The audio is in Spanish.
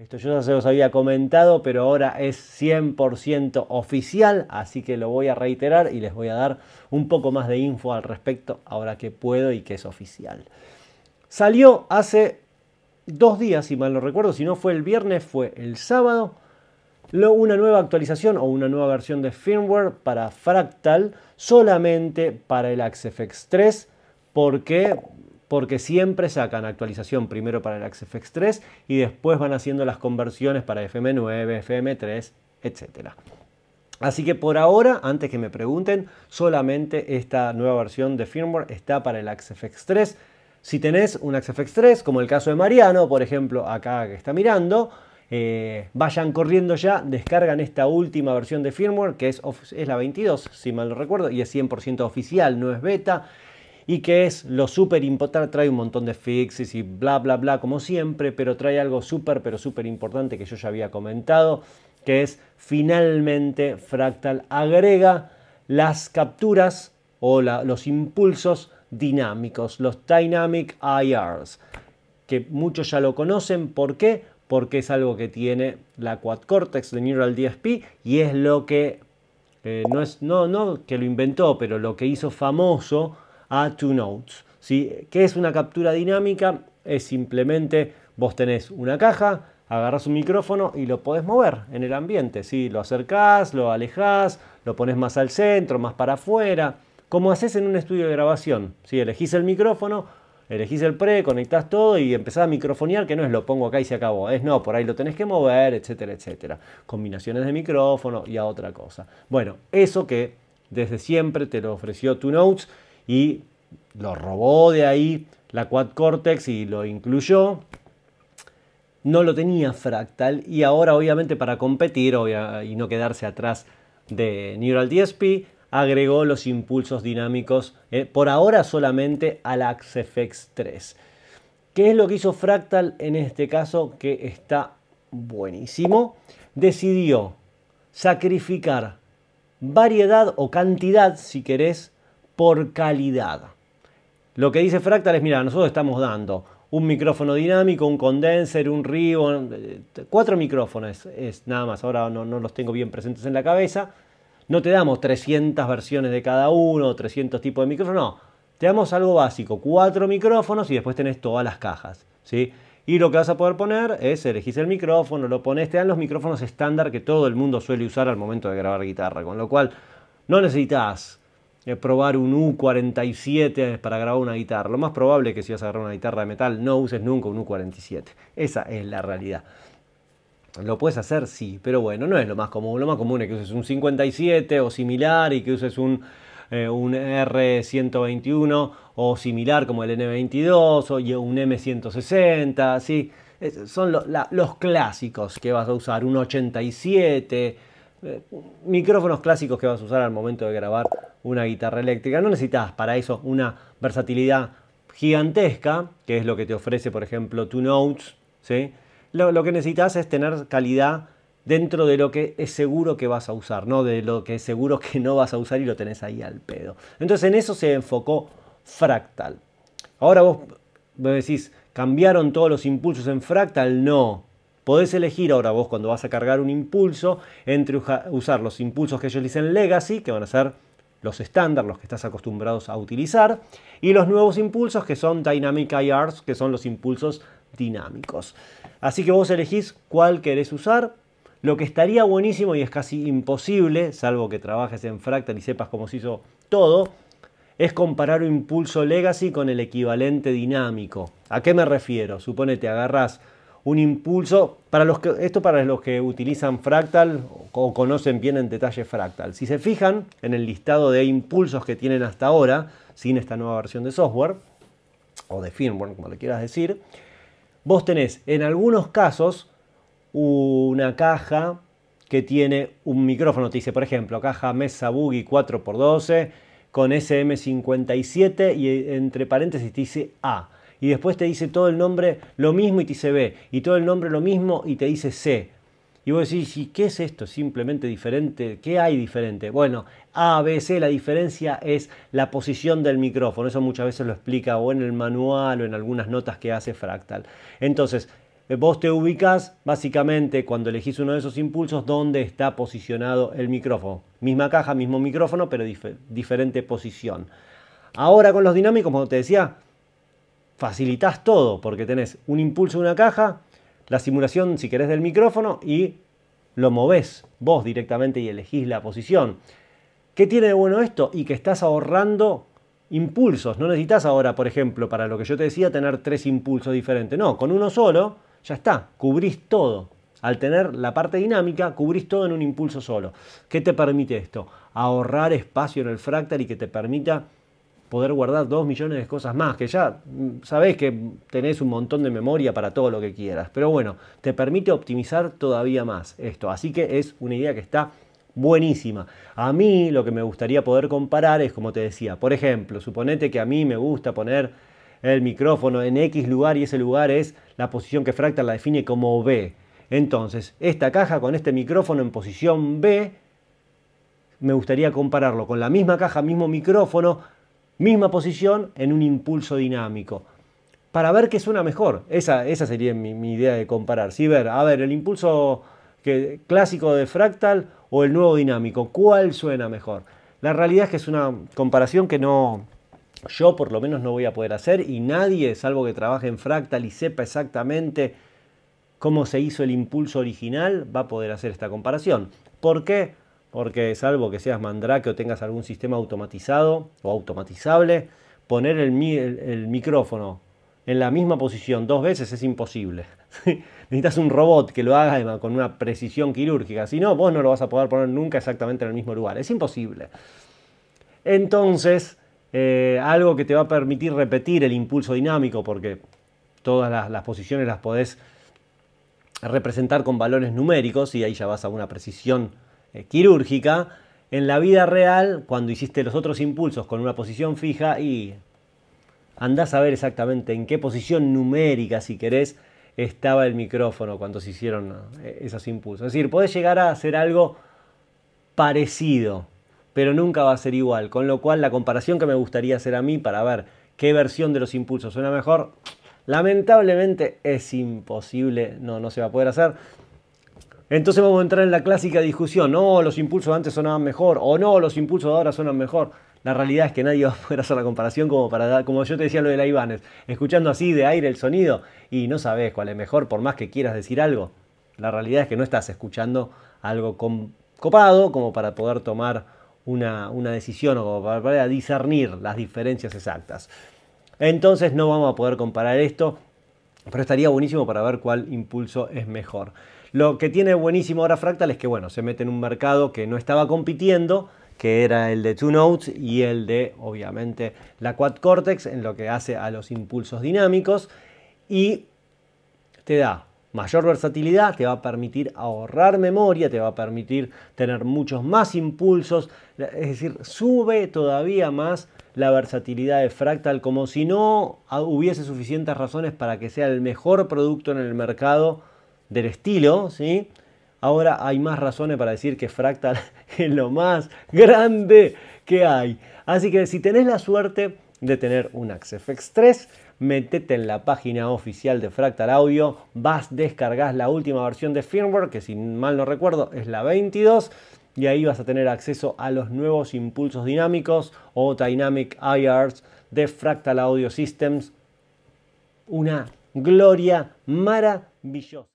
Esto yo ya se los había comentado, pero ahora es 100% oficial, así que lo voy a reiterar y les voy a dar un poco más de info al respecto ahora que puedo y que es oficial. Salió hace dos días, si mal no recuerdo, si no fue el viernes, fue el sábado, una nueva actualización o una nueva versión de firmware para Fractal solamente para el fx 3, porque porque siempre sacan actualización primero para el axefx 3 y después van haciendo las conversiones para FM9, FM3, etc. Así que por ahora, antes que me pregunten, solamente esta nueva versión de firmware está para el AxeFX 3. Si tenés un XFX 3, como el caso de Mariano, por ejemplo, acá que está mirando, eh, vayan corriendo ya, descargan esta última versión de firmware, que es, es la 22, si mal no recuerdo, y es 100% oficial, no es beta y que es lo súper importante, trae un montón de fixes y bla, bla, bla, como siempre, pero trae algo súper, pero súper importante que yo ya había comentado, que es finalmente Fractal agrega las capturas o los impulsos dinámicos, los Dynamic IRs, que muchos ya lo conocen, ¿por qué? Porque es algo que tiene la Quad Cortex de Neural DSP y es lo que eh, no es no, no que lo inventó, pero lo que hizo famoso a Two notes. ¿sí? ¿Qué es una captura dinámica? Es simplemente vos tenés una caja, agarras un micrófono y lo podés mover en el ambiente. si Lo acercás, lo alejás, lo pones más al centro, más para afuera, como haces en un estudio de grabación. si Elegís el micrófono, elegís el pre, conectás todo y empezás a microfonear, que no es lo pongo acá y se acabó, es no, por ahí lo tenés que mover, etcétera, etcétera. Combinaciones de micrófono y a otra cosa. Bueno, eso que desde siempre te lo ofreció Two Notes y lo robó de ahí la Quad Cortex y lo incluyó. No lo tenía Fractal y ahora obviamente para competir y no quedarse atrás de Neural DSP agregó los impulsos dinámicos eh, por ahora solamente al Axe FX 3. ¿Qué es lo que hizo Fractal en este caso que está buenísimo? Decidió sacrificar variedad o cantidad, si querés, por calidad. Lo que dice Fractal es, mira, nosotros estamos dando un micrófono dinámico, un condenser, un ribbon, eh, cuatro micrófonos es nada más, ahora no, los tengo bien presentes en la cabeza. No te damos 300 versiones de cada uno, 300 tipos de micrófono, no. Te damos algo básico, cuatro micrófonos y después tenés todas las cajas, ¿sí? Y lo que vas a poder poner es, elegís el micrófono, lo pones, te dan los micrófonos estándar que todo el mundo suele usar al momento de grabar guitarra, con lo cual no necesitas probar un U47 para grabar una guitarra. Lo más probable es que si vas a grabar una guitarra de metal no uses nunca un U47. Esa es la realidad. Lo puedes hacer, sí, pero bueno, no es lo más común. Lo más común es que uses un 57 o similar y que uses un, eh, un R121 o similar como el N22 o un M160, ¿sí? son los clásicos que vas a usar, un 87 micrófonos clásicos que vas a usar al momento de grabar una guitarra eléctrica. No necesitas para eso una versatilidad gigantesca, que es lo que te ofrece, por ejemplo, Two Notes. Lo, que necesitas es tener calidad dentro de lo que es seguro que vas a usar, no de lo que es seguro que no vas a usar y lo tenés ahí al pedo. Entonces en eso se enfocó Fractal. Ahora vos me decís, ¿cambiaron todos los impulsos en Fractal? No, Podés elegir ahora vos cuando vas a cargar un impulso entre usar los impulsos que ellos dicen legacy, que van a ser los estándar, los que estás acostumbrados a utilizar, y los nuevos impulsos que son Dynamic IRs, que son los impulsos dinámicos. Así que vos elegís cuál querés usar. Lo que estaría buenísimo y es casi imposible, salvo que trabajes en Fractal y sepas cómo se hizo todo, es comparar un impulso legacy con el equivalente dinámico. ¿A qué me refiero? Suponete, agarrás un impulso, para los que, esto para los que utilizan Fractal o conocen bien en detalle Fractal. Si se fijan en el listado de impulsos que tienen hasta ahora, sin esta nueva versión de software, o de firmware, como le quieras decir, vos tenés en algunos casos una caja que tiene un micrófono, te dice, por ejemplo, caja Mesa Boogie 4x12 con SM57 y entre paréntesis te dice A y después te dice todo el nombre lo mismo y te dice B, y todo el nombre lo mismo y te dice C. Y vos decís, ¿y qué es esto? Simplemente diferente. ¿Qué hay diferente? Bueno, A, B, C, la diferencia es la posición del micrófono. Eso muchas veces lo explica o en el manual o en algunas notas que hace Fractal. Entonces, eh, vos te ubicas básicamente cuando elegís uno de esos impulsos dónde está posicionado el micrófono. Misma caja, mismo micrófono, pero diferente posición. Ahora con los dinámicos, como te decía, facilitas todo porque tenés un impulso de una caja, la simulación, si querés, del micrófono y lo movés vos directamente y elegís la posición. ¿Qué tiene de bueno esto? Y que estás ahorrando impulsos. No necesitas ahora, por ejemplo, para lo que yo te decía, tener tres impulsos diferentes. No, con uno solo ya está, cubrís todo. Al tener la parte dinámica, cubrís todo en un impulso solo. ¿Qué te permite esto? Ahorrar espacio en el fractal y que te permita poder guardar dos millones de cosas más, que ya sabes que tenés un montón de memoria para todo lo que quieras. Pero bueno, te permite optimizar todavía más esto. Así que es una idea que está buenísima. A mí lo que me gustaría poder comparar es, como te decía, por ejemplo, suponete que a mí me gusta poner el micrófono en X lugar y ese lugar es la posición que Fractal la define como B. Entonces, esta caja con este micrófono en posición B, me gustaría compararlo con la misma caja, mismo micrófono, Misma posición en un impulso dinámico. Para ver qué suena mejor. Esa, esa sería mi, idea de comparar. si ver, a ver, el impulso que, clásico de Fractal o el nuevo dinámico. ¿Cuál suena mejor? La realidad es que es una comparación que no, yo por lo menos no voy a poder hacer y nadie, salvo que trabaje en Fractal y sepa exactamente cómo se hizo el impulso original, va a poder hacer esta comparación. ¿Por qué? porque salvo que seas mandrake o tengas algún sistema automatizado o automatizable, poner el, micrófono en la misma posición dos veces es imposible. Necesitas un robot que lo haga con una precisión quirúrgica, si no, vos no lo vas a poder poner nunca exactamente en el mismo lugar, es imposible. Entonces, eh, algo que te va a permitir repetir el impulso dinámico, porque todas las, las posiciones las podés representar con valores numéricos y ahí ya vas a una precisión eh, quirúrgica, en la vida real, cuando hiciste los otros impulsos con una posición fija y andás a ver exactamente en qué posición numérica, si querés, estaba el micrófono cuando se hicieron eh, esos impulsos. Es decir, podés llegar a hacer algo parecido, pero nunca va a ser igual. Con lo cual, la comparación que me gustaría hacer a mí para ver qué versión de los impulsos suena mejor, lamentablemente es imposible, no, no se va a poder hacer. Entonces vamos a entrar en la clásica discusión, no, oh, los impulsos antes sonaban mejor, o no, los impulsos de ahora sonan mejor. La realidad es que nadie va a poder hacer la comparación como para como yo te decía lo de la Ibanez, escuchando así de aire el sonido y no sabes cuál es mejor por más que quieras decir algo. La realidad es que no estás escuchando algo copado como para poder tomar una, decisión o para, para discernir las diferencias exactas. Entonces no vamos a poder comparar esto, pero estaría buenísimo para ver cuál impulso es mejor. Lo que tiene buenísimo ahora Fractal es que, bueno, se mete en un mercado que no estaba compitiendo, que era el de Two Notes y el de, obviamente, la Quad Cortex, en lo que hace a los impulsos dinámicos. Y te da mayor versatilidad, te va a permitir ahorrar memoria, te va a permitir tener muchos más impulsos, es decir, sube todavía más la versatilidad de Fractal, como si no hubiese suficientes razones para que sea el mejor producto en el mercado del estilo, ¿sí? Ahora hay más razones para decir que Fractal es lo más grande que hay. Así que si tenés la suerte de tener un Axe FX3, metete en la página oficial de Fractal Audio, vas, descargas la última versión de firmware, que si mal no recuerdo es la 22, y ahí vas a tener acceso a los nuevos impulsos dinámicos o Dynamic IRs de Fractal Audio Systems. Una gloria maravillosa.